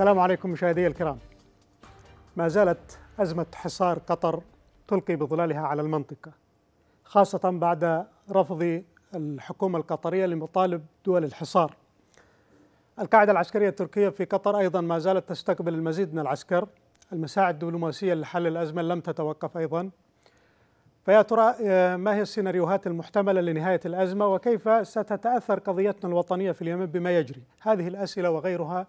السلام عليكم مشاهدي الكرام ما زالت أزمة حصار قطر تلقي بظلالها على المنطقة خاصة بعد رفض الحكومة القطرية لمطالب دول الحصار القاعدة العسكرية التركية في قطر أيضا ما زالت تستقبل المزيد من العسكر المساعي الدبلوماسية لحل الأزمة لم تتوقف أيضا فيا ترى آه، ما هي السيناريوهات المحتملة لنهاية الأزمة وكيف ستتأثر قضيتنا الوطنية في اليمن بما يجري هذه الأسئلة وغيرها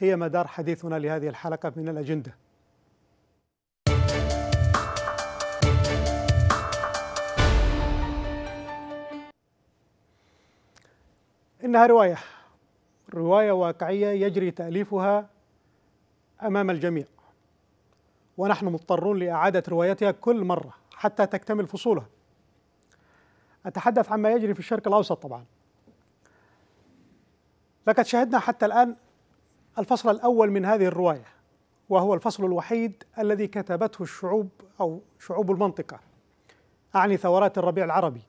هي مدار حديثنا لهذه الحلقة من الأجندة إنها رواية رواية واقعية يجري تأليفها أمام الجميع ونحن مضطرون لإعادة روايتها كل مرة حتى تكتمل فصولها أتحدث عما يجري في الشرق الأوسط طبعا لقد شهدنا حتى الآن الفصل الأول من هذه الرواية وهو الفصل الوحيد الذي كتبته الشعوب أو شعوب المنطقة أعني ثورات الربيع العربي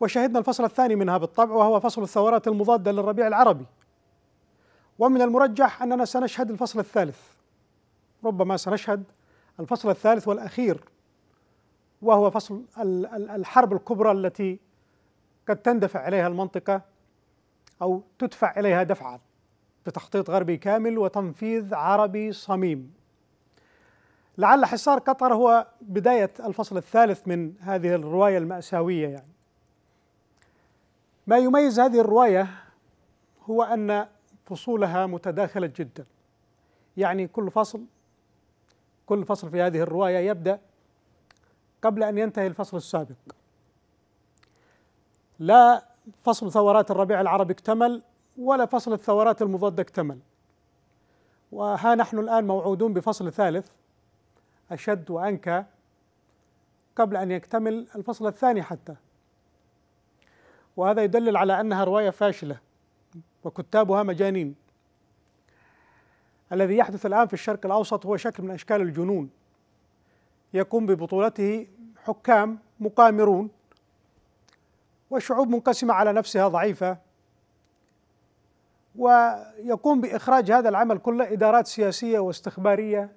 وشهدنا الفصل الثاني منها بالطبع وهو فصل الثورات المضادة للربيع العربي ومن المرجح أننا سنشهد الفصل الثالث ربما سنشهد الفصل الثالث والأخير وهو فصل الحرب الكبرى التي قد تندفع عليها المنطقة أو تدفع إليها دفعا بتخطيط غربي كامل وتنفيذ عربي صميم لعل حصار قطر هو بداية الفصل الثالث من هذه الرواية المأساوية يعني ما يميز هذه الرواية هو أن فصولها متداخلة جدا يعني كل فصل كل فصل في هذه الرواية يبدأ قبل أن ينتهي الفصل السابق لا فصل ثورات الربيع العربي اكتمل ولا فصل الثورات المضادة اكتمل وها نحن الآن موعودون بفصل ثالث أشد وأنكى قبل أن يكتمل الفصل الثاني حتى وهذا يدلل على أنها رواية فاشلة وكتابها مجانين الذي يحدث الآن في الشرق الأوسط هو شكل من أشكال الجنون يقوم ببطولته حكام مقامرون وشعوب منقسمة على نفسها ضعيفة ويقوم بإخراج هذا العمل كله إدارات سياسية واستخبارية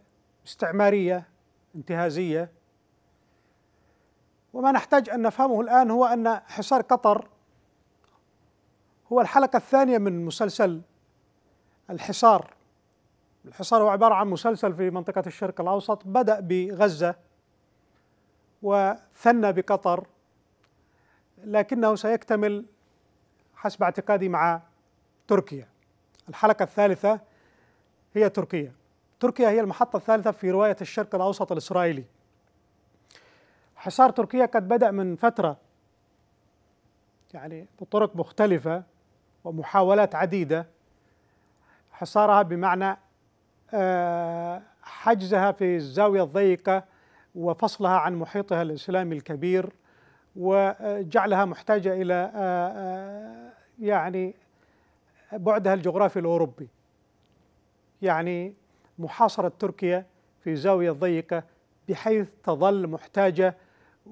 استعمارية انتهازية وما نحتاج أن نفهمه الآن هو أن حصار قطر هو الحلقة الثانية من مسلسل الحصار الحصار هو عبارة عن مسلسل في منطقة الشرق الأوسط بدأ بغزة وثنى بقطر لكنه سيكتمل حسب اعتقادي مع تركيا الحلقة الثالثة هي تركيا تركيا هي المحطة الثالثة في رواية الشرق الأوسط الإسرائيلي حصار تركيا قد بدأ من فترة يعني بطرق مختلفة ومحاولات عديدة حصارها بمعنى آه، حجزها في الزاوية الضيقة وفصلها عن محيطها الإسلامي الكبير وجعلها محتاجة إلى آه، آه، يعني بعدها الجغرافي الأوروبي يعني محاصرة تركيا في زاوية ضيقة بحيث تظل محتاجة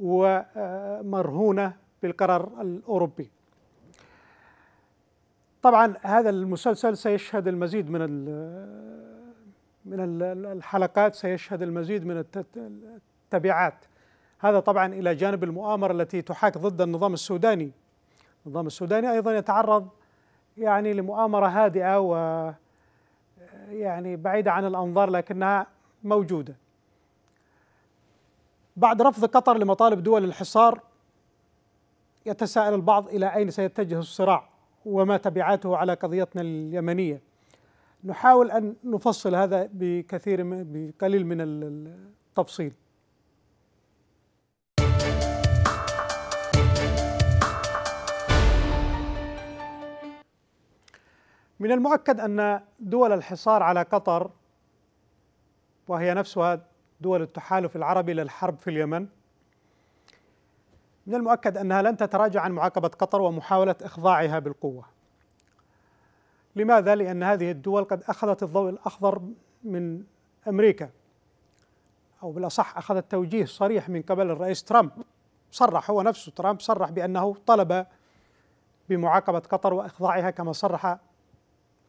ومرهونة آه، بالقرار الأوروبي طبعا هذا المسلسل سيشهد المزيد من من الحلقات سيشهد المزيد من التبعات هذا طبعا إلى جانب المؤامرة التي تحاك ضد النظام السوداني النظام السوداني أيضا يتعرض يعني لمؤامرة هادئة و يعني بعيدة عن الأنظار لكنها موجودة بعد رفض قطر لمطالب دول الحصار يتساءل البعض إلى أين سيتجه الصراع وما تبعاته على قضيتنا اليمنية نحاول أن نفصل هذا بكثير بقليل من التفصيل من المؤكد ان دول الحصار على قطر وهي نفسها دول التحالف العربي للحرب في اليمن من المؤكد انها لن تتراجع عن معاقبه قطر ومحاوله اخضاعها بالقوه. لماذا؟ لان هذه الدول قد اخذت الضوء الاخضر من امريكا او بالاصح اخذت توجيه صريح من قبل الرئيس ترامب صرح هو نفسه ترامب صرح بانه طلب بمعاقبه قطر واخضاعها كما صرح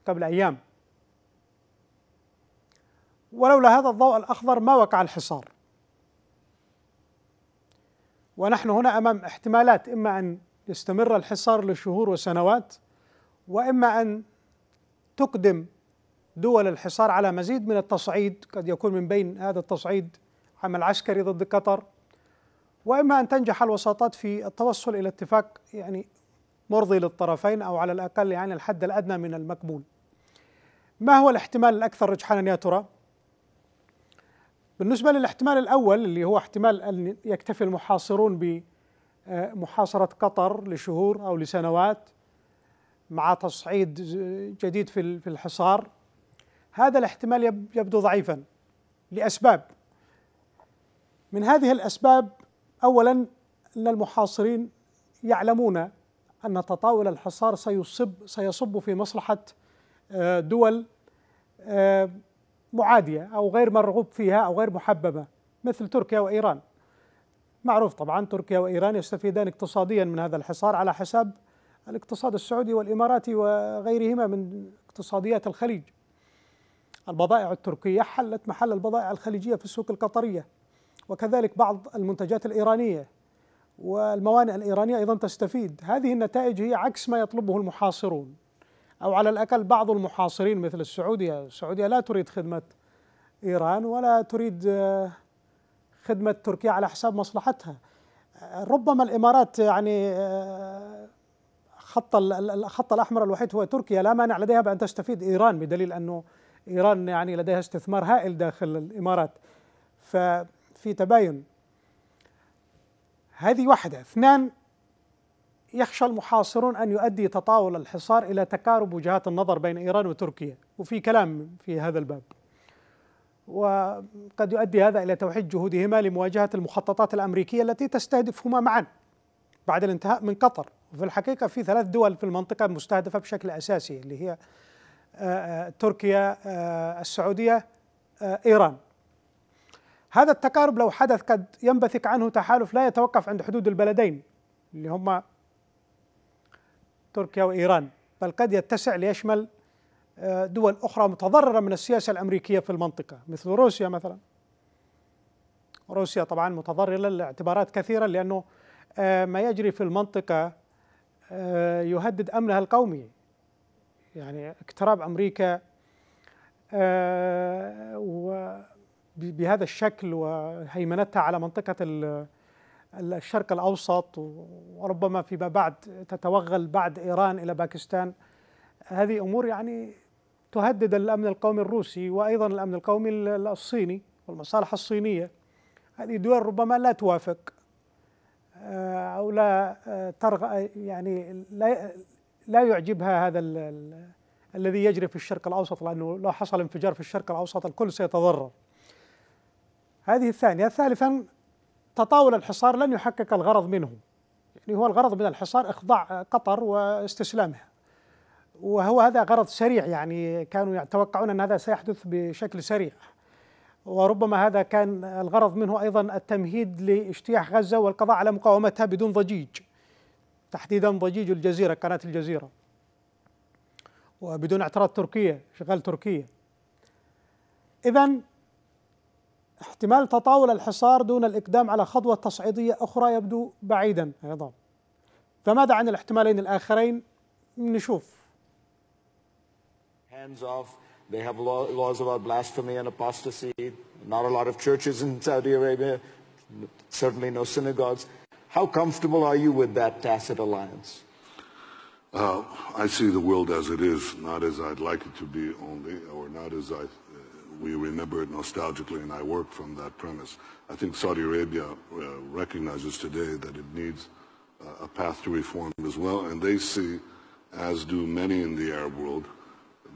قبل أيام ولولا هذا الضوء الأخضر ما وقع الحصار ونحن هنا أمام احتمالات إما أن يستمر الحصار لشهور وسنوات وإما أن تقدم دول الحصار على مزيد من التصعيد قد يكون من بين هذا التصعيد عمل عسكري ضد قطر واما ان تنجح الوساطات في التوصل الى اتفاق يعني مرضي للطرفين او على الاقل يعني الحد الادنى من المقبول ما هو الاحتمال الأكثر رجحانا يا ترى؟ بالنسبة للاحتمال الأول اللي هو احتمال أن يكتفي المحاصرون بمحاصرة آه، قطر لشهور أو لسنوات مع تصعيد جديد في الحصار هذا الاحتمال يبدو ضعيفا لأسباب من هذه الأسباب أولا أن المحاصرين يعلمون أن تطاول الحصار سيصب سيصب في مصلحة آه، دول آه، معادية أو غير مرغوب فيها أو غير محببة مثل تركيا وإيران معروف طبعا تركيا وإيران يستفيدان اقتصاديا من هذا الحصار على حساب الاقتصاد السعودي والإماراتي وغيرهما من اقتصاديات الخليج البضائع التركية حلت محل البضائع الخليجية في السوق القطرية وكذلك بعض المنتجات الإيرانية والموانئ الإيرانية أيضا تستفيد هذه النتائج هي عكس ما يطلبه المحاصرون أو على الأقل بعض المحاصرين مثل السعودية السعودية لا تريد خدمة إيران ولا تريد آه، خدمة تركيا على حساب مصلحتها ربما الإمارات يعني آه، خط الخط الأحمر الوحيد هو تركيا لا مانع لديها بأن تستفيد إيران بدليل أنه إيران يعني لديها استثمار هائل داخل الإمارات ففي تباين هذه واحدة اثنان يخشى المحاصرون أن يؤدي تطاول الحصار إلى تقارب وجهات النظر بين إيران وتركيا وفي كلام في هذا الباب وقد يؤدي هذا إلى توحيد جهودهما لمواجهة المخططات الأمريكية التي تستهدفهما معا بعد الانتهاء من قطر وفي الحقيقة في ثلاث دول في المنطقة مستهدفة بشكل أساسي اللي هي آه، آه، تركيا آه، السعودية إيران هذا التقارب لو حدث قد ينبثق عنه تحالف لا يتوقف عند حدود البلدين اللي هم تركيا وإيران بل قد يتسع ليشمل آه، دول أخرى متضررة من السياسة الأمريكية في المنطقة مثل روسيا مثلا روسيا طبعا متضررة لاعتبارات كثيرة لأنه آه، ما يجري في المنطقة آه، يهدد أمنها القومي يعني اقتراب أمريكا بهذا الشكل وهيمنتها على منطقة الشرق الأوسط وربما فيما بعد تتوغل بعد إيران إلى باكستان هذه أمور يعني تهدد الأمن القومي الروسي وأيضا الأمن القومي الصيني والمصالح الصينية هذه دول ربما لا توافق آه، أو لا آه، ترغ آه، يعني لا لا يعجبها هذا الذي يجري في الشرق الأوسط لأنه لو حصل انفجار في الشرق الأوسط الكل سيتضرر هذه الثانية ثالثا تطاول الحصار لن يحقق الغرض منه يعني هو الغرض من الحصار إخضاع قطر واستسلامها وهو هذا غرض سريع يعني كانوا يتوقعون أن هذا سيحدث بشكل سريع وربما هذا كان الغرض منه أيضا التمهيد لاجتياح غزة والقضاء على مقاومتها بدون ضجيج تحديدا ضجيج الجزيرة قناة الجزيرة وبدون اعتراض تركيا شغال تركيا إذا احتمال تطاول الحصار دون الإقدام على خطوة تصعيدية أخرى يبدو بعيدا أيضا فماذا عن الاحتمالين الآخرين نشوف hands off they have laws about blasphemy and apostasy not a lot of churches in Saudi Arabia certainly no synagogues how comfortable are you with that tacit alliance uh, I see the world as it is, not as I'd like it to be only, or not as I we remember it nostalgically, and I work from that premise. I think Saudi Arabia uh, recognizes today that it needs uh, a path to reform as well, and they see, as do many in the Arab world,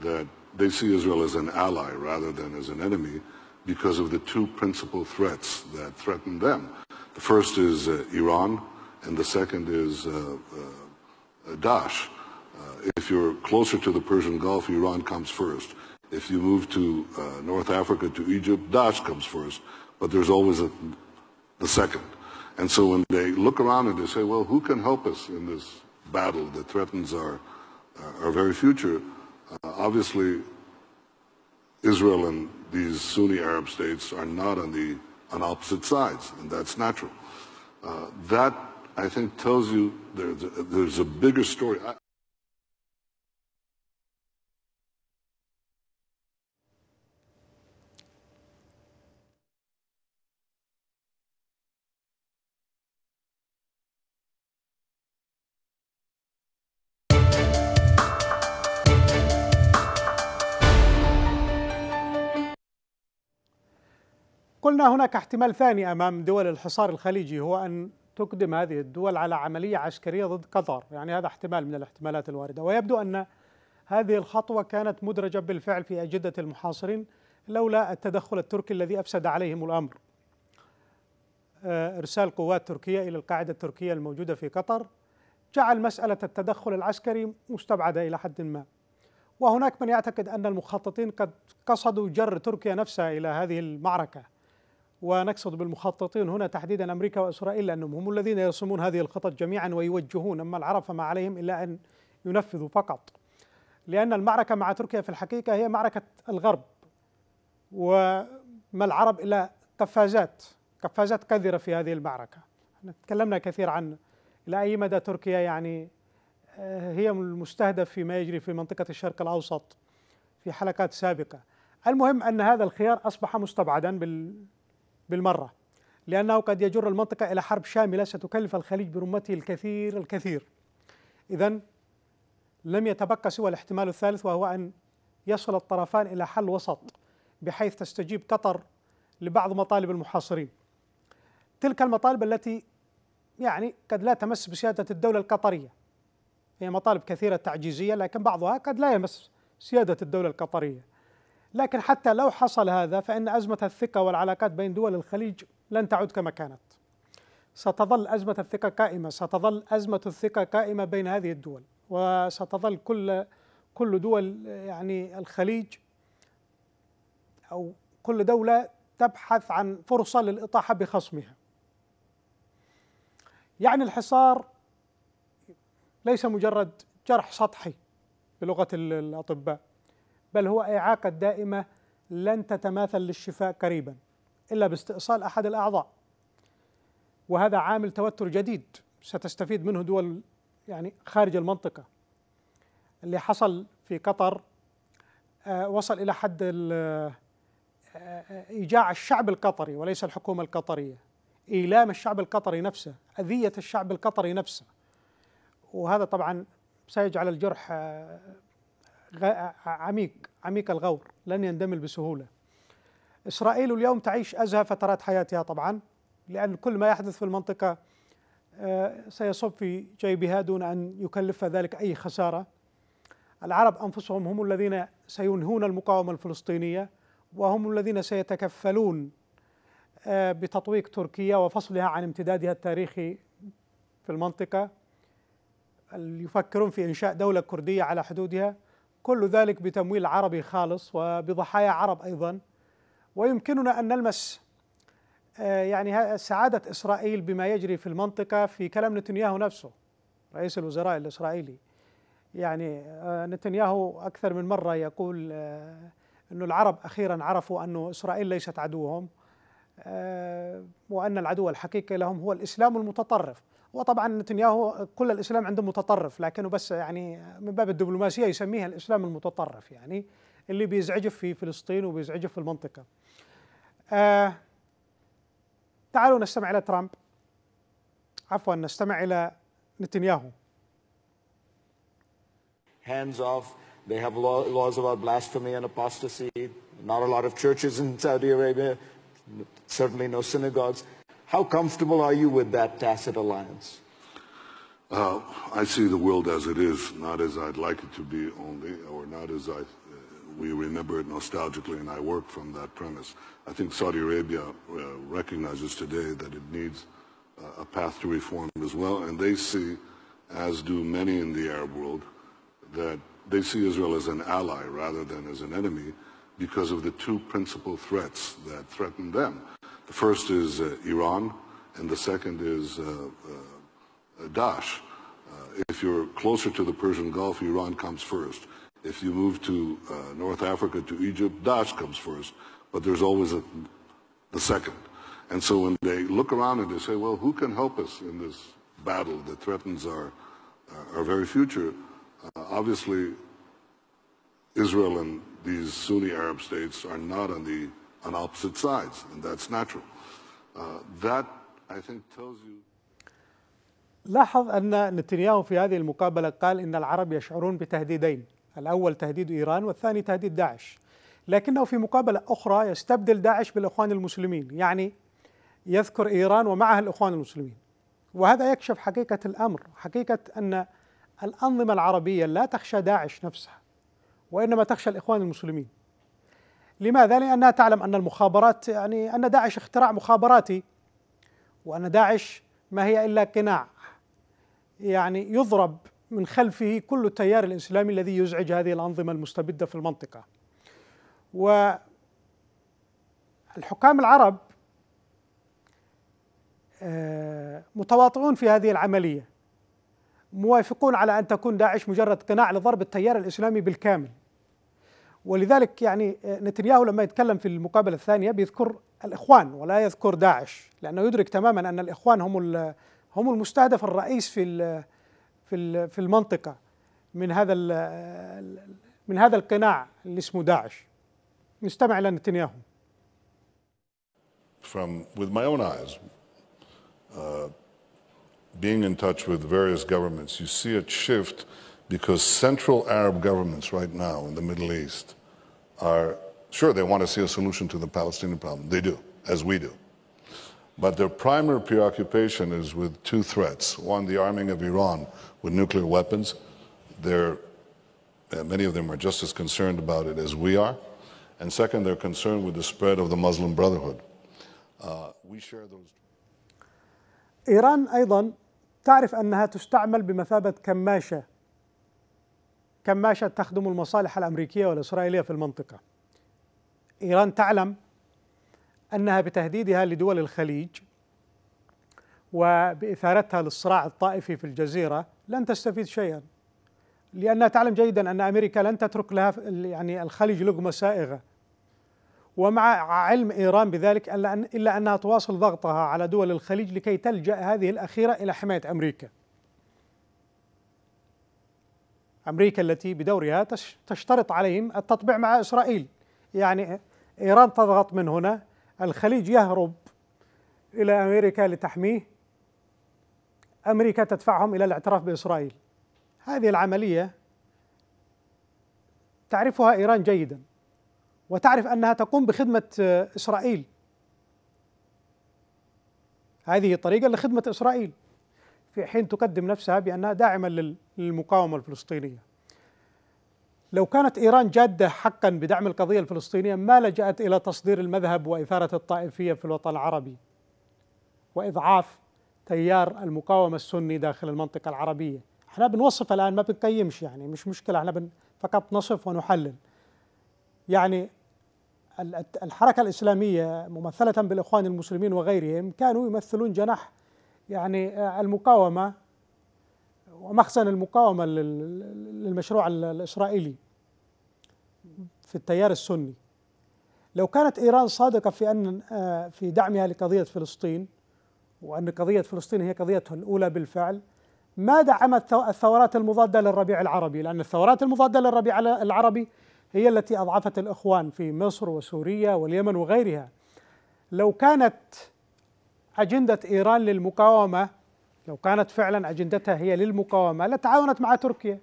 that they see Israel as an ally rather than as an enemy because of the two principal threats that threaten them. The first is uh, Iran, and the second is uh, uh, Daesh. Uh, if you're closer to the Persian Gulf, Iran comes first. If you move to uh, North Africa, to Egypt, Daesh comes first, but there's always a, the second. And so when they look around and they say, well, who can help us in this battle that threatens our, uh, our very future, uh, obviously Israel and these Sunni Arab states are not on the on opposite sides, and that's natural. Uh, that, I think, tells you there's a, there's a bigger story. I قلنا هناك احتمال ثاني امام دول الحصار الخليجي هو ان تقدم هذه الدول على عمليه عسكريه ضد قطر، يعني هذا احتمال من الاحتمالات الوارده، ويبدو ان هذه الخطوه كانت مدرجه بالفعل في اجنده المحاصرين لولا التدخل التركي الذي افسد عليهم الامر. آه، ارسال قوات تركيه الى القاعده التركيه الموجوده في قطر جعل مساله التدخل العسكري مستبعده الى حد ما. وهناك من يعتقد ان المخططين قد قصدوا جر تركيا نفسها الى هذه المعركه. ونقصد بالمخططين هنا تحديدا أمريكا وإسرائيل لأنهم هم الذين يرسمون هذه الخطط جميعا ويوجهون أما العرب فما عليهم إلا أن ينفذوا فقط لأن المعركة مع تركيا في الحقيقة هي معركة الغرب وما العرب إلا قفازات قفازات قذرة في هذه المعركة تكلمنا كثير عن إلى أي مدى تركيا يعني آه، هي المستهدف فيما يجري في منطقة الشرق الأوسط في حلقات سابقة المهم أن هذا الخيار أصبح مستبعدا بال بالمرة لأنه قد يجر المنطقة إلى حرب شاملة ستكلف الخليج برمته الكثير الكثير إذا لم يتبقى سوى الاحتمال الثالث وهو أن يصل الطرفان إلى حل وسط بحيث تستجيب قطر لبعض مطالب المحاصرين تلك المطالب التي يعني قد لا تمس بسيادة الدولة القطرية هي مطالب كثيرة تعجيزية لكن بعضها قد لا يمس سيادة الدولة القطرية لكن حتى لو حصل هذا فإن أزمة الثقة والعلاقات بين دول الخليج لن تعود كما كانت ستظل أزمة الثقة قائمة ستظل أزمة الثقة قائمة بين هذه الدول وستظل كل كل دول يعني الخليج أو كل دولة تبحث عن فرصة للإطاحة بخصمها يعني الحصار ليس مجرد جرح سطحي بلغة الأطباء بل هو إعاقة دائمة لن تتماثل للشفاء قريبا إلا باستئصال أحد الأعضاء وهذا عامل توتر جديد ستستفيد منه دول يعني خارج المنطقة اللي حصل في قطر آه، وصل إلى حد آه، آه، إيجاع الشعب القطري وليس الحكومة القطرية إيلام الشعب القطري نفسه أذية الشعب القطري نفسه وهذا طبعا سيجعل الجرح عميق عميق الغور لن يندمل بسهولة إسرائيل اليوم تعيش أزهى فترات حياتها طبعا لأن كل ما يحدث في المنطقة سيصب في جيبها دون أن يكلف ذلك أي خسارة العرب أنفسهم هم الذين سينهون المقاومة الفلسطينية وهم الذين سيتكفلون بتطويق تركيا وفصلها عن امتدادها التاريخي في المنطقة يفكرون في إنشاء دولة كردية على حدودها كل ذلك بتمويل عربي خالص وبضحايا عرب ايضا ويمكننا ان نلمس آه، يعني سعاده اسرائيل بما يجري في المنطقه في كلام نتنياهو نفسه رئيس الوزراء الاسرائيلي يعني آه، نتنياهو اكثر من مره يقول آه، انه العرب اخيرا عرفوا انه اسرائيل ليست عدوهم وان العدو الحقيقي لهم هو الاسلام المتطرف وطبعا نتنياهو كل الاسلام عنده متطرف لكنه بس يعني من باب الدبلوماسيه يسميها الاسلام المتطرف يعني اللي بيزعجه في فلسطين وبيزعجه في المنطقه. آه تعالوا نستمع الى ترامب عفوا نستمع الى نتنياهو. Hands off. They have laws about blasphemy and apostasy. Not a lot of churches in Saudi Arabia. Certainly no synagogues. How comfortable are you with that tacit alliance? Uh, I see the world as it is, not as I'd like it to be only, or not as I, uh, we remember it nostalgically, and I work from that premise. I think Saudi Arabia uh, recognizes today that it needs uh, a path to reform as well, and they see, as do many in the Arab world, that they see Israel as an ally rather than as an enemy because of the two principal threats that threaten them. The first is uh, Iran, and the second is uh, uh, Daesh. Uh, if you're closer to the Persian Gulf, Iran comes first. If you move to North Africa, to Egypt, Daesh comes first. But there's always a, the second. And so when they look around and they say, well, who can help us in this battle that threatens our, our very future, uh, obviously, Israel and these Sunni Arab states are not on the on opposite sides, and that's natural. Uh, that, I think, tells you لاحظ أن نتنياهو في هذه المقابلة قال إن العرب يشعرون بتهديدين الأول تهديد إيران والثاني تهديد داعش لكنه في مقابلة أخرى يستبدل داعش بالإخوان المسلمين يعني يذكر إيران ومعها الإخوان المسلمين وهذا يكشف حقيقة الأمر حقيقة أن الأنظمة العربية لا تخشى داعش نفسها وإنما تخشى الإخوان المسلمين لماذا؟ لأنها تعلم أن المخابرات يعني أن داعش اختراع مخابراتي وأن داعش ما هي إلا قناع يعني يضرب من خلفه كل التيار الإسلامي الذي يزعج هذه الأنظمة المستبدة في المنطقة والحكام العرب آه، متواطئون في هذه العملية موافقون على أن تكون داعش مجرد قناع لضرب التيار الإسلامي بالكامل ولذلك يعني آه، نتنياهو لما يتكلم في المقابله الثانيه بيذكر الاخوان ولا يذكر داعش لانه يدرك تماما ان الاخوان هم هم المستهدف الرئيس في في في المنطقه من هذا من هذا القناع اللي اسمه داعش نستمع الى نتنياهو From with my own eyes uh, being in touch with various governments you see a shift because central Arab governments right now in the Middle East are sure they want to see a solution to the Palestinian problem. They do, as we do. But their primary preoccupation is with two threats one, the arming of Iran with nuclear weapons. They're, uh, many of them are just as concerned about it as we are. And second, they're concerned with the spread of the Muslim Brotherhood. Uh, we share those. إيران أيضا تعرف أنها تستعمل بمثابة كماشة كماشة تخدم المصالح الأمريكية والإسرائيلية في المنطقة إيران تعلم أنها بتهديدها لدول الخليج وبإثارتها للصراع الطائفي في الجزيرة لن تستفيد شيئا لأنها تعلم جيدا أن أمريكا لن تترك لها يعني الخليج لقمة سائغة ومع علم إيران بذلك إلا أنها تواصل ضغطها على دول الخليج لكي تلجأ هذه الأخيرة إلى حماية أمريكا أمريكا التي بدورها تشترط عليهم التطبيع مع إسرائيل يعني إيران تضغط من هنا الخليج يهرب إلى أمريكا لتحميه أمريكا تدفعهم إلى الاعتراف بإسرائيل هذه العملية تعرفها إيران جيدا وتعرف أنها تقوم بخدمة إسرائيل هذه طريقة لخدمة إسرائيل في حين تقدم نفسها بأنها داعمة للمقاومة الفلسطينية لو كانت إيران جادة حقا بدعم القضية الفلسطينية ما لجأت إلى تصدير المذهب وإثارة الطائفية في الوطن العربي وإضعاف تيار المقاومة السني داخل المنطقة العربية احنا بنوصف الآن ما بنقيمش يعني مش مشكلة احنا بن فقط نصف ونحلل يعني الحركة الإسلامية ممثلة بالإخوان المسلمين وغيرهم كانوا يمثلون جناح يعني آه، المقاومة ومخزن المقاومة للمشروع الإسرائيلي في التيار السني لو كانت إيران صادقة في أن آه، في دعمها لقضية فلسطين وأن قضية فلسطين هي قضيتها الأولى بالفعل ما دعمت الثورات المضادة للربيع العربي لأن الثورات المضادة للربيع العربي هي التي أضعفت الإخوان في مصر وسوريا واليمن وغيرها لو كانت أجندة إيران للمقاومة لو كانت فعلا أجندتها هي للمقاومة لتعاونت مع تركيا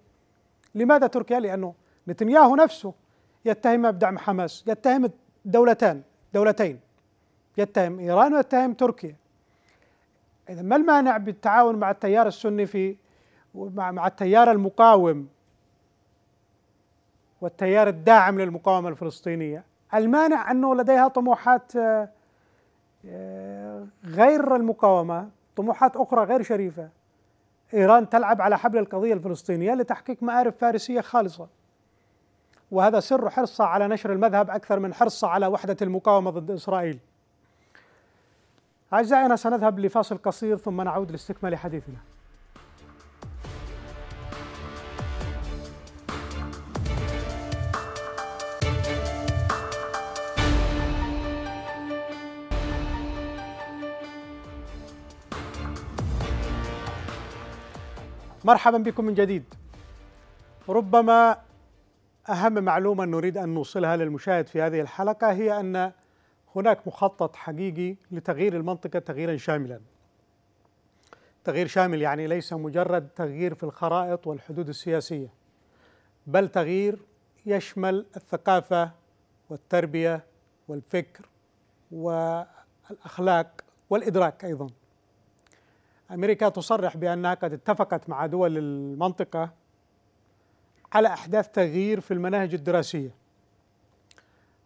لماذا تركيا؟ لأنه نتنياهو نفسه يتهم بدعم حماس يتهم دولتان دولتين يتهم إيران ويتهم تركيا إذا ما المانع بالتعاون مع التيار السني في مع, مع التيار المقاوم والتيار الداعم للمقاومة الفلسطينية المانع أنه لديها طموحات آه آه، غير المقاومة طموحات أخرى غير شريفة إيران تلعب على حبل القضية الفلسطينية لتحقيق مآرب فارسية خالصة وهذا سر حرصها على نشر المذهب أكثر من حرصها على وحدة المقاومة ضد إسرائيل أعزائنا سنذهب لفاصل قصير ثم نعود لاستكمال حديثنا مرحبا بكم من جديد ربما اهم معلومه نريد ان نوصلها للمشاهد في هذه الحلقه هي ان هناك مخطط حقيقي لتغيير المنطقه تغييرا شاملا تغيير شامل يعني ليس مجرد تغيير في الخرائط والحدود السياسيه بل تغيير يشمل الثقافه والتربيه والفكر والاخلاق والادراك ايضا أمريكا تصرح بأنها قد اتفقت مع دول المنطقة على أحداث تغيير في المناهج الدراسية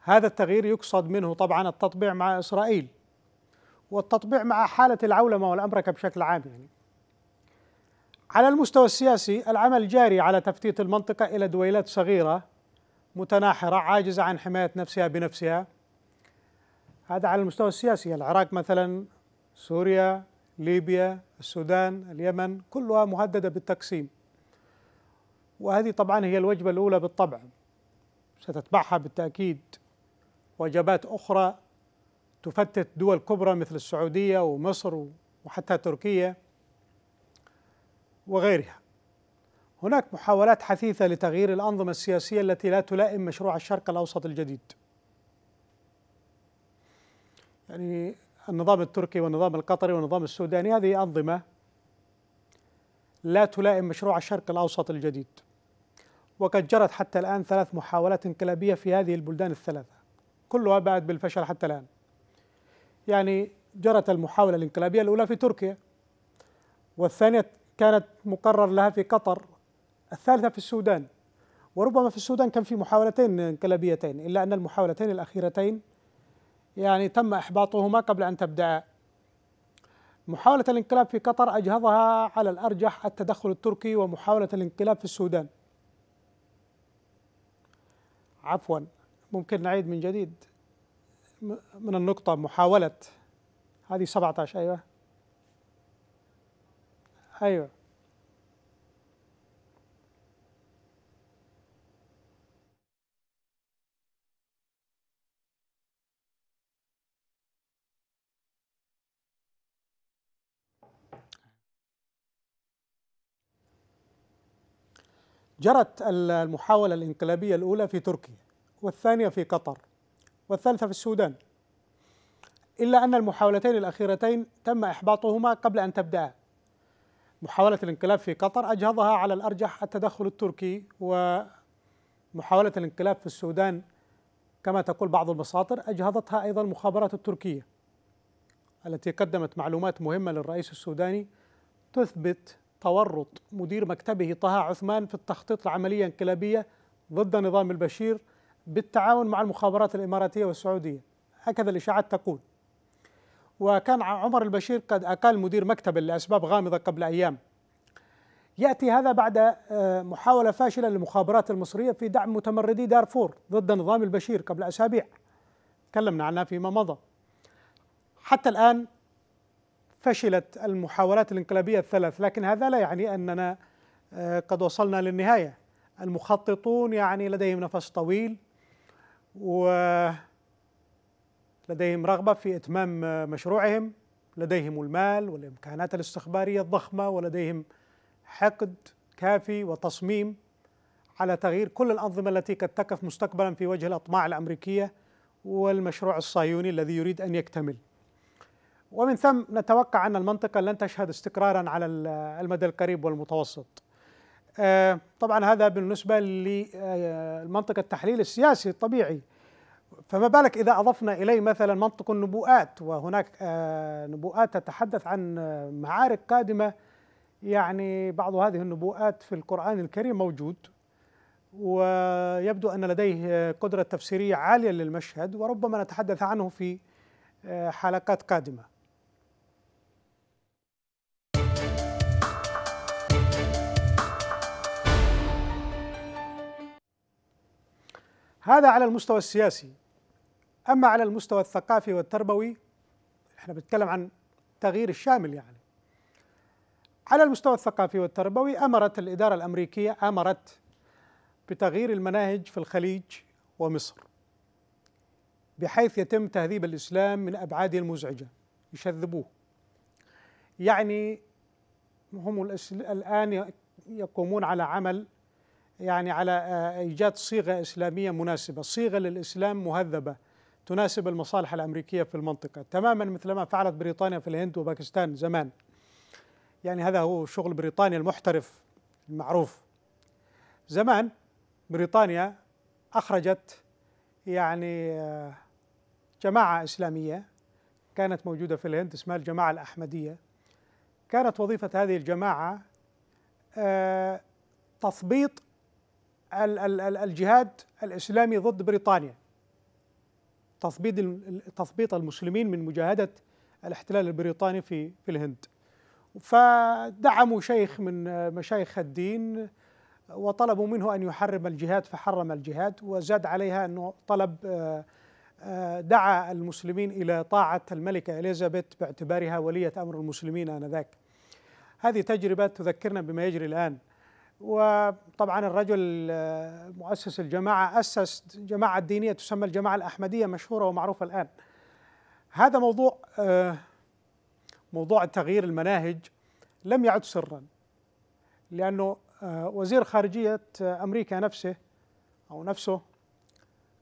هذا التغيير يقصد منه طبعا التطبيع مع إسرائيل والتطبيع مع حالة العولمة والامركه بشكل عام يعني على المستوى السياسي العمل جاري على تفتيت المنطقة إلى دويلات صغيرة متناحرة عاجزة عن حماية نفسها بنفسها هذا على المستوى السياسي العراق مثلا سوريا ليبيا السودان اليمن كلها مهددة بالتقسيم وهذه طبعا هي الوجبة الأولى بالطبع ستتبعها بالتأكيد وجبات أخرى تفتت دول كبرى مثل السعودية ومصر وحتى تركيا وغيرها هناك محاولات حثيثة لتغيير الأنظمة السياسية التي لا تلائم مشروع الشرق الأوسط الجديد يعني النظام التركي والنظام القطري والنظام السوداني هذه أنظمة لا تلائم مشروع الشرق الأوسط الجديد وقد جرت حتى الآن ثلاث محاولات انقلابية في هذه البلدان الثلاثة كلها باءت بالفشل حتى الآن يعني جرت المحاولة الانقلابية الأولى في تركيا والثانية كانت مقرر لها في قطر الثالثة في السودان وربما في السودان كان في محاولتين انقلابيتين إلا أن المحاولتين الأخيرتين يعني تم إحباطهما قبل أن تبدأ محاولة الانقلاب في قطر أجهضها على الأرجح التدخل التركي ومحاولة الانقلاب في السودان عفوا ممكن نعيد من جديد من النقطة محاولة هذه 17 أيوة أيوة جرت المحاولة الانقلابية الأولى في تركيا والثانية في قطر والثالثة في السودان إلا أن المحاولتين الأخيرتين تم إحباطهما قبل أن تبدأ محاولة الانقلاب في قطر أجهضها على الأرجح التدخل التركي ومحاولة الانقلاب في السودان كما تقول بعض المصادر أجهضتها أيضا المخابرات التركية التي قدمت معلومات مهمة للرئيس السوداني تثبت تورط مدير مكتبه طه عثمان في التخطيط لعملية انقلابية ضد نظام البشير بالتعاون مع المخابرات الإماراتية والسعودية هكذا الإشاعات تقول وكان عمر البشير قد أقال مدير مكتبه لأسباب غامضة قبل أيام يأتي هذا بعد آه، محاولة فاشلة للمخابرات المصرية في دعم متمردي دارفور ضد نظام البشير قبل أسابيع تكلمنا عنها فيما مضى حتى الآن فشلت المحاولات الانقلابية الثلاث لكن هذا لا يعني أننا آه، قد وصلنا للنهاية المخططون يعني لديهم نفس طويل ولديهم رغبة في إتمام مشروعهم لديهم المال والإمكانات الاستخبارية الضخمة ولديهم حقد كافي وتصميم على تغيير كل الأنظمة التي قد تقف مستقبلا في وجه الأطماع الأمريكية والمشروع الصهيوني الذي يريد أن يكتمل ومن ثم نتوقع أن المنطقة لن تشهد استقرارا على المدى القريب والمتوسط آه، طبعا هذا بالنسبة لمنطقة التحليل السياسي الطبيعي فما بالك إذا أضفنا إليه مثلا منطق النبوءات وهناك آه، نبوءات تتحدث عن معارك قادمة يعني بعض هذه النبوءات في القرآن الكريم موجود ويبدو أن لديه قدرة تفسيرية عالية للمشهد وربما نتحدث عنه في آه، حلقات قادمه هذا على المستوى السياسي أما على المستوى الثقافي والتربوي احنا بنتكلم عن التغيير الشامل يعني على المستوى الثقافي والتربوي أمرت الإدارة الأمريكية أمرت بتغيير المناهج في الخليج ومصر بحيث يتم تهذيب الإسلام من أبعاده المزعجة يشذبوه يعني هم الآن يقومون على عمل يعني على آه، إيجاد صيغة إسلامية مناسبة صيغة للإسلام مهذبة تناسب المصالح الأمريكية في المنطقة تماما مثل ما فعلت بريطانيا في الهند وباكستان زمان يعني هذا هو شغل بريطانيا المحترف المعروف زمان بريطانيا أخرجت يعني آه، جماعة إسلامية كانت موجودة في الهند اسمها الجماعة الأحمدية كانت وظيفة هذه الجماعة آه، تثبيط الجهاد الاسلامي ضد بريطانيا تثبيط تثبيط المسلمين من مجاهده الاحتلال البريطاني في في الهند فدعموا شيخ من مشايخ الدين وطلبوا منه ان يحرم الجهاد فحرم الجهاد وزاد عليها انه طلب آه، آه، دعا المسلمين الى طاعه الملكه اليزابيث باعتبارها وليه امر المسلمين انذاك هذه تجربه تذكرنا بما يجري الان وطبعا الرجل آه، مؤسس الجماعة أسس جماعة دينية تسمى الجماعة الأحمدية مشهورة ومعروفة الآن هذا موضوع آه، موضوع تغيير المناهج لم يعد سرا لأنه آه، وزير خارجية أمريكا نفسه أو نفسه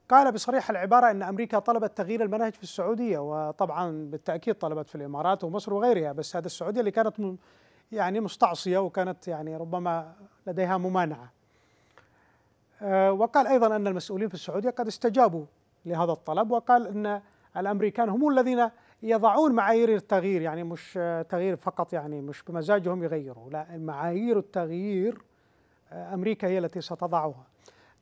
قال بصريح العبارة أن أمريكا طلبت تغيير المناهج في السعودية وطبعا بالتأكيد طلبت في الإمارات ومصر وغيرها بس هذا السعودية اللي كانت يعني مستعصيه وكانت يعني ربما لديها ممانعه. آه، وقال ايضا ان المسؤولين في السعوديه قد استجابوا لهذا الطلب وقال ان الامريكان هم الذين يضعون معايير التغيير يعني مش تغيير فقط يعني مش بمزاجهم يغيروا لا معايير التغيير امريكا هي التي ستضعها.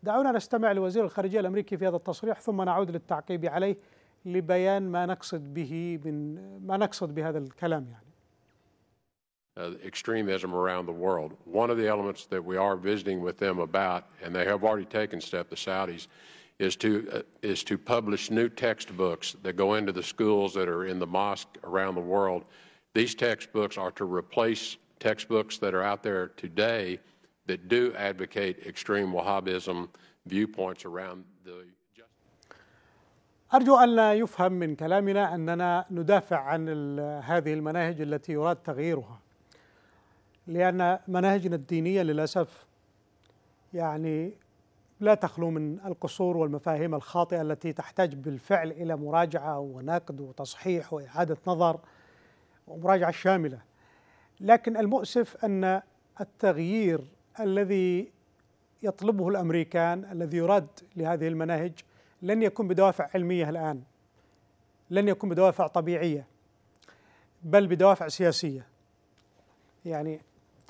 دعونا نستمع لوزير الخارجيه الامريكي في هذا التصريح ثم نعود للتعقيب عليه لبيان ما نقصد به من ما نقصد بهذا الكلام يعني. uh, extremism around the world. One of the elements that we are visiting with them about, and they have already taken step, the Saudis, is to uh, is to publish new textbooks that go into the schools that are in the mosque around the world. These textbooks are to replace textbooks that are out there today that do advocate extreme Wahhabism viewpoints around the. أرجو أن لا يفهم من كلامنا أننا ندافع عن هذه المناهج التي يراد تغييرها لأن مناهجنا الدينية للأسف يعني لا تخلو من القصور والمفاهيم الخاطئة التي تحتاج بالفعل إلى مراجعة ونقد وتصحيح وإعادة نظر ومراجعة شاملة لكن المؤسف أن التغيير الذي يطلبه الأمريكان الذي يراد لهذه المناهج لن يكون بدوافع علمية الآن لن يكون بدوافع طبيعية بل بدوافع سياسية يعني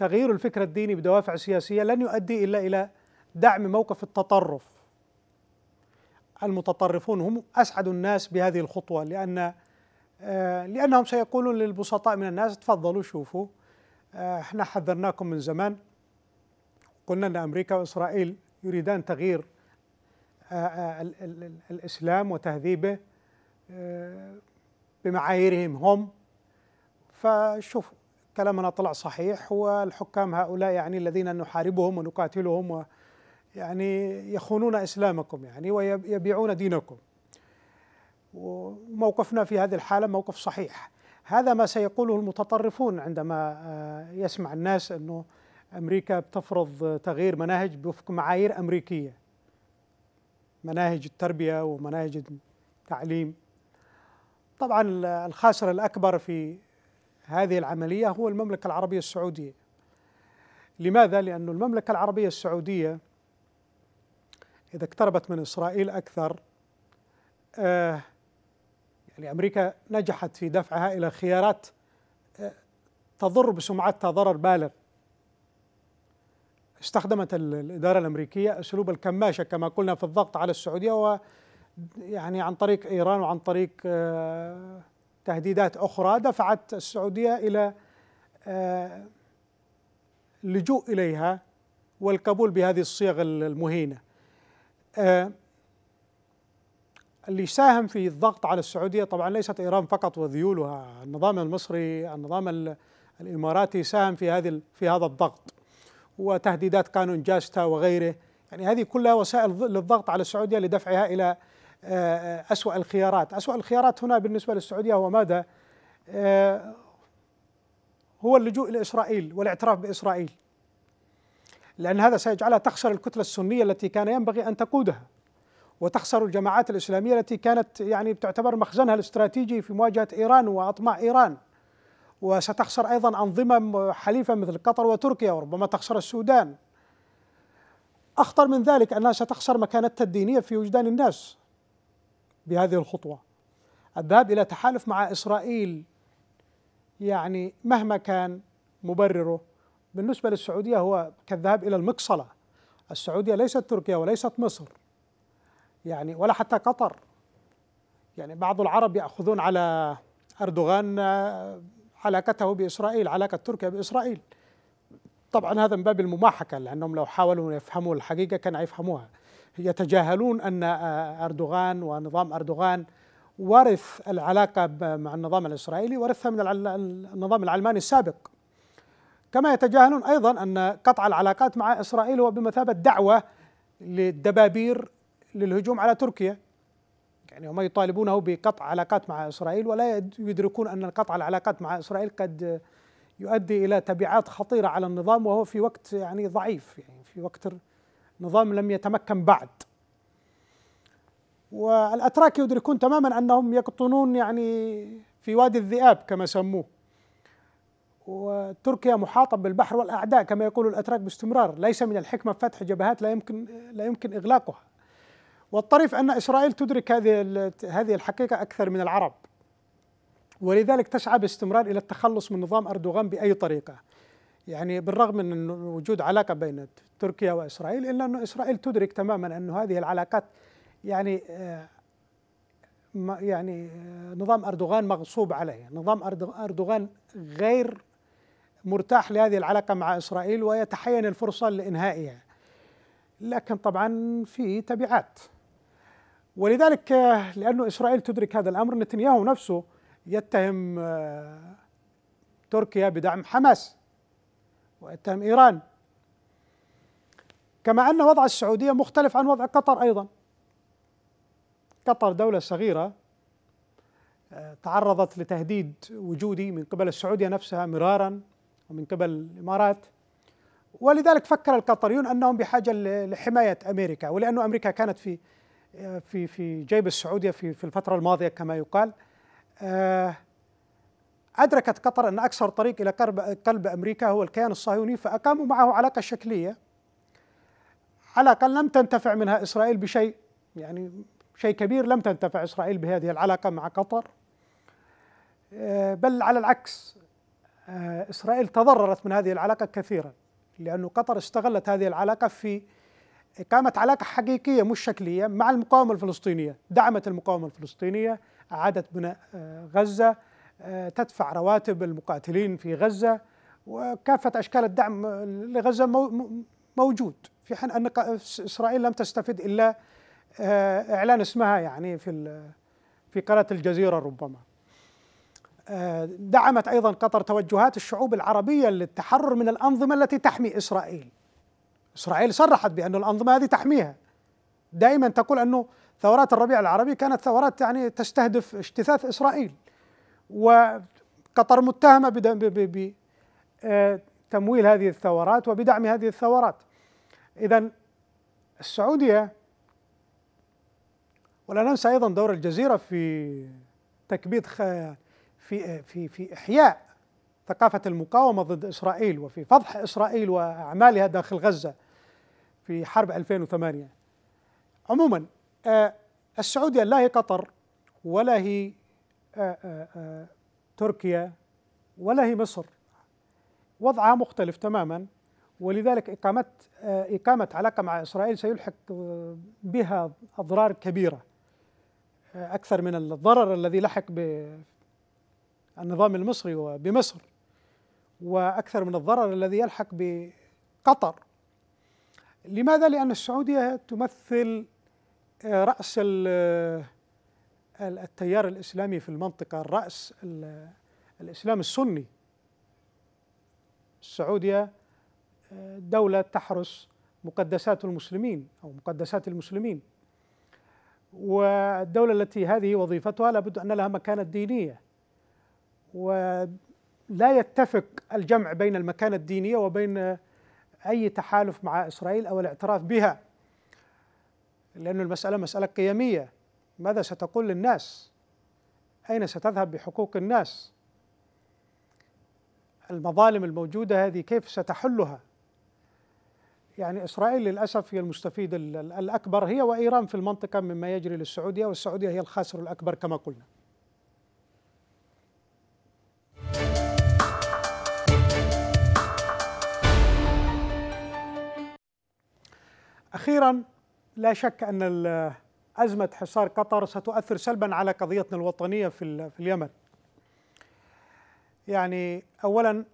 تغيير الفكر الديني بدوافع سياسية لن يؤدي إلا إلى دعم موقف التطرف المتطرفون هم أسعد الناس بهذه الخطوة لأن آه، لأنهم سيقولون للبسطاء من الناس تفضلوا شوفوا آه، احنا حذرناكم من زمان قلنا أن أمريكا وإسرائيل يريدان تغيير آه، الإسلام وتهذيبه بمعاييرهم هم فشوفوا كلامنا طلع صحيح والحكام هؤلاء يعني الذين نحاربهم ونقاتلهم و يعني يخونون اسلامكم يعني ويبيعون دينكم وموقفنا في هذه الحاله موقف صحيح هذا ما سيقوله المتطرفون عندما آه، يسمع الناس انه امريكا بتفرض تغيير مناهج وفق معايير امريكيه مناهج التربيه ومناهج التعليم طبعا الخاسر الاكبر في هذه العملية هو المملكة العربية السعودية لماذا؟ لأن المملكة العربية السعودية إذا اقتربت من إسرائيل أكثر آه يعني أمريكا نجحت في دفعها إلى خيارات آه تضر بسمعتها ضرر بالغ استخدمت الإدارة الأمريكية أسلوب الكماشة كما قلنا في الضغط على السعودية و يعني عن طريق إيران وعن طريق آه تهديدات أخرى دفعت السعودية إلى اللجوء آه، إليها والقبول بهذه الصيغ المهينة آه، اللي ساهم في الضغط على السعودية طبعا ليست إيران فقط وذيولها النظام المصري النظام الإماراتي ساهم في هذه في هذا الضغط وتهديدات قانون جاستا وغيره يعني هذه كلها وسائل للضغط على السعودية لدفعها إلى آه، أسوأ الخيارات أسوأ الخيارات هنا بالنسبة للسعودية هو ماذا؟ آه، هو اللجوء إلى إسرائيل والاعتراف بإسرائيل لأن هذا سيجعلها تخسر الكتلة السنية التي كان ينبغي أن تقودها وتخسر الجماعات الإسلامية التي كانت يعني تعتبر مخزنها الاستراتيجي في مواجهة إيران وأطماع إيران وستخسر أيضا أنظمة حليفة مثل قطر وتركيا وربما تخسر السودان أخطر من ذلك أنها ستخسر مكانتها الدينية في وجدان الناس بهذه الخطوة الذهاب إلى تحالف مع إسرائيل يعني مهما كان مبرره بالنسبة للسعودية هو كالذهاب إلى المقصلة السعودية ليست تركيا وليست مصر يعني ولا حتى قطر يعني بعض العرب يأخذون على أردوغان آه، علاقته بإسرائيل علاقة تركيا بإسرائيل طبعا هذا من باب المماحكة لأنهم لو حاولوا يفهموا الحقيقة كان يفهموها يتجاهلون أن آه، أردوغان ونظام أردوغان ورث العلاقة مع النظام الإسرائيلي ورثها من النظام العلماني السابق كما يتجاهلون أيضا أن قطع العلاقات مع إسرائيل هو بمثابة دعوة للدبابير للهجوم على تركيا يعني هم يطالبونه بقطع علاقات مع إسرائيل ولا يدركون أن قطع العلاقات مع إسرائيل قد يؤدي إلى تبعات خطيرة على النظام وهو في وقت يعني ضعيف يعني في وقت نظام لم يتمكن بعد والأتراك يدركون تماما أنهم يقطنون يعني في وادي الذئاب كما سموه وتركيا محاطة بالبحر والأعداء كما يقول الأتراك باستمرار ليس من الحكمة فتح جبهات لا يمكن لا يمكن إغلاقها والطريف أن إسرائيل تدرك هذه هذه الحقيقة أكثر من العرب ولذلك تسعى باستمرار إلى التخلص من نظام أردوغان بأي طريقة يعني بالرغم من وجود علاقة بين تركيا وإسرائيل إلا أن إسرائيل تدرك تماما أن هذه العلاقات يعني آه، يعني آه، نظام أردوغان مغصوب عليه نظام أردوغان غير مرتاح لهذه العلاقة مع إسرائيل ويتحين الفرصة لإنهائها لكن طبعا في تبعات ولذلك آه، لأن إسرائيل تدرك هذا الأمر نتنياهو نفسه يتهم تركيا بدعم حماس واتهم ايران كما ان وضع السعوديه مختلف عن وضع قطر ايضا قطر دوله صغيره آه، تعرضت لتهديد وجودي من قبل السعوديه نفسها مرارا ومن قبل الامارات ولذلك فكر القطريون انهم بحاجه لحمايه امريكا ولأن امريكا كانت في آه، في في جيب السعوديه في في الفتره الماضيه كما يقال آه أدركت قطر أن أكثر طريق إلى قلب أمريكا هو الكيان الصهيوني فأقاموا معه علاقة شكلية على الأقل لم تنتفع منها إسرائيل بشيء يعني شيء كبير لم تنتفع إسرائيل بهذه العلاقة مع قطر آه، بل على العكس آه، إسرائيل تضررت من هذه العلاقة كثيرا لأن قطر استغلت هذه العلاقة في إقامة علاقة حقيقية مش شكلية مع المقاومة الفلسطينية دعمت المقاومة الفلسطينية أعادت بناء آه، غزة تدفع رواتب المقاتلين في غزة وكافة أشكال الدعم لغزة موجود في حين أن إسرائيل لم تستفد إلا آه، إعلان اسمها يعني في في قناة الجزيرة ربما آه، دعمت أيضا قطر توجهات الشعوب العربية للتحرر من الأنظمة التي تحمي إسرائيل إسرائيل صرحت بأن الأنظمة هذه تحميها دائما تقول أنه ثورات الربيع العربي كانت ثورات يعني تستهدف اجتثاث إسرائيل وقطر متهمة بتمويل آه، هذه الثورات وبدعم هذه الثورات إذا السعودية ولا ننسى أيضا دور الجزيرة في تكبيد في في في إحياء ثقافة المقاومة ضد إسرائيل وفي فضح إسرائيل وأعمالها داخل غزة في حرب 2008 عموما آه، السعودية لا هي قطر ولا هي آه، آه، آه، تركيا ولا هي مصر وضعها مختلف تماما ولذلك إقامة إقامة علاقة مع إسرائيل سيلحق بها أضرار كبيرة أكثر من الضرر الذي لحق بالنظام المصري وبمصر وأكثر من الضرر الذي يلحق بقطر لماذا؟ لأن السعودية تمثل رأس التيار الإسلامي في المنطقة الرأس الإسلام السني السعودية آه، دولة تحرس مقدسات المسلمين أو مقدسات المسلمين والدولة التي هذه وظيفتها لابد أن لها مكانة دينية ولا يتفق الجمع بين المكانة الدينية وبين أي تحالف مع إسرائيل أو الاعتراف بها لأن المسألة مسألة قيمية ماذا ستقول للناس اين ستذهب بحقوق الناس المظالم الموجوده هذه كيف ستحلها يعني اسرائيل للاسف هي المستفيد الاكبر هي وايران في المنطقه مما يجري للسعوديه والسعوديه هي الخاسر الاكبر كما قلنا اخيرا لا شك ان أزمة حصار قطر ستؤثر سلبا على قضيتنا الوطنية في, في اليمن يعني أولا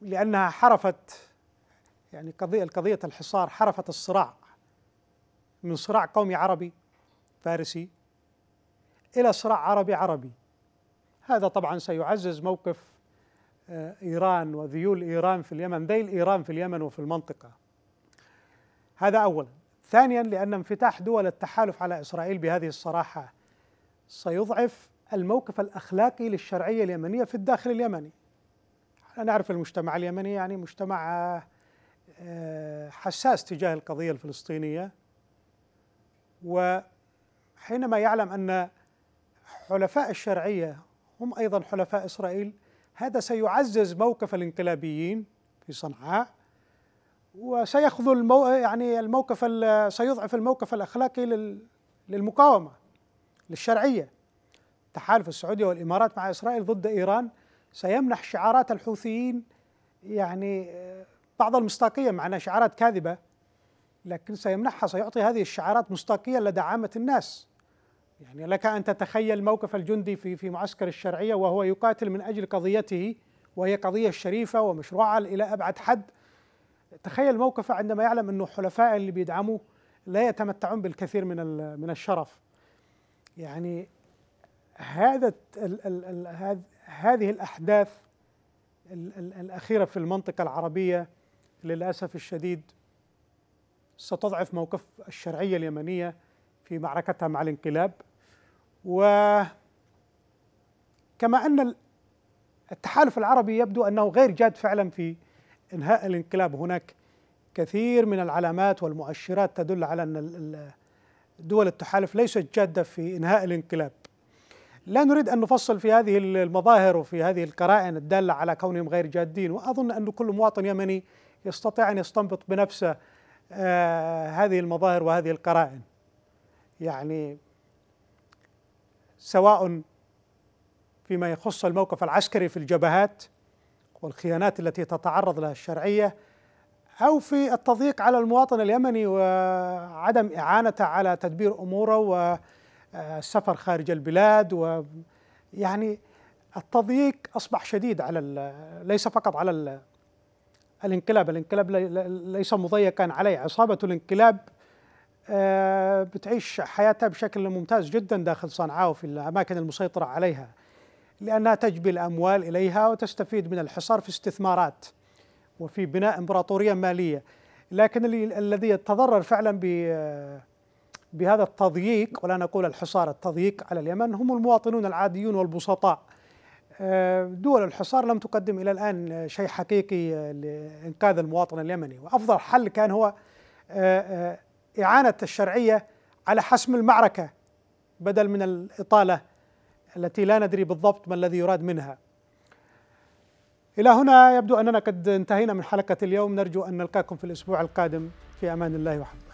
لأنها حرفت يعني قضية القضية الحصار حرفت الصراع من صراع قومي عربي فارسي إلى صراع عربي عربي هذا طبعا سيعزز موقف آه، إيران وذيول إيران في اليمن ذيل إيران في اليمن وفي المنطقة هذا أولا ثانيا لأن انفتاح دول التحالف على إسرائيل بهذه الصراحة سيضعف الموقف الأخلاقي للشرعية اليمنية في الداخل اليمني احنا نعرف المجتمع اليمني يعني مجتمع آه، حساس تجاه القضية الفلسطينية وحينما يعلم أن حلفاء الشرعية هم أيضا حلفاء إسرائيل هذا سيعزز موقف الانقلابيين في صنعاء وسيخذل المو... يعني الموقف ال... سيضعف الموقف الاخلاقي لل... للمقاومه للشرعيه تحالف السعوديه والامارات مع اسرائيل ضد ايران سيمنح شعارات الحوثيين يعني بعض المصداقيه مع انها شعارات كاذبه لكن سيمنحها سيعطي هذه الشعارات مصداقيه لدى عامه الناس يعني لك ان تتخيل موقف الجندي في في معسكر الشرعيه وهو يقاتل من اجل قضيته وهي قضيه شريفه ومشروعه الى ابعد حد تخيل موقفه عندما يعلم أنه حلفاء اللي بيدعموه لا يتمتعون بالكثير من من الشرف يعني هذا هذه الأحداث الأخيرة في المنطقة العربية للأسف الشديد ستضعف موقف الشرعية اليمنية في معركتها مع الانقلاب وكما أن التحالف العربي يبدو أنه غير جاد فعلا في انهاء الانقلاب هناك كثير من العلامات والمؤشرات تدل على ان دول التحالف ليست جاده في انهاء الانقلاب. لا نريد ان نفصل في هذه المظاهر وفي هذه القرائن الداله على كونهم غير جادين واظن ان كل مواطن يمني يستطيع ان يستنبط بنفسه آه، هذه المظاهر وهذه القرائن. يعني سواء فيما يخص الموقف العسكري في الجبهات والخيانات التي تتعرض لها الشرعيه او في التضييق على المواطن اليمني وعدم اعانته على تدبير اموره والسفر آه، خارج البلاد و يعني التضييق اصبح شديد على ليس فقط على الانقلاب، الانقلاب ليس مضيقا عليه، عصابه الانقلاب آه، بتعيش حياتها بشكل ممتاز جدا داخل صنعاء وفي الاماكن المسيطره عليها. لأنها تجبي الأموال إليها وتستفيد من الحصار في استثمارات وفي بناء إمبراطورية مالية لكن الذي يتضرر فعلا بهذا التضييق ولا نقول الحصار التضييق على اليمن هم المواطنون العاديون والبسطاء آه، دول الحصار لم تقدم إلى الآن شيء حقيقي لإنقاذ المواطن اليمني وأفضل حل كان هو آه، آه، إعانة الشرعية على حسم المعركة بدل من الإطالة التي لا ندري بالضبط ما الذي يراد منها إلى هنا يبدو أننا قد انتهينا من حلقة اليوم نرجو أن نلقاكم في الأسبوع القادم في أمان الله وحفظه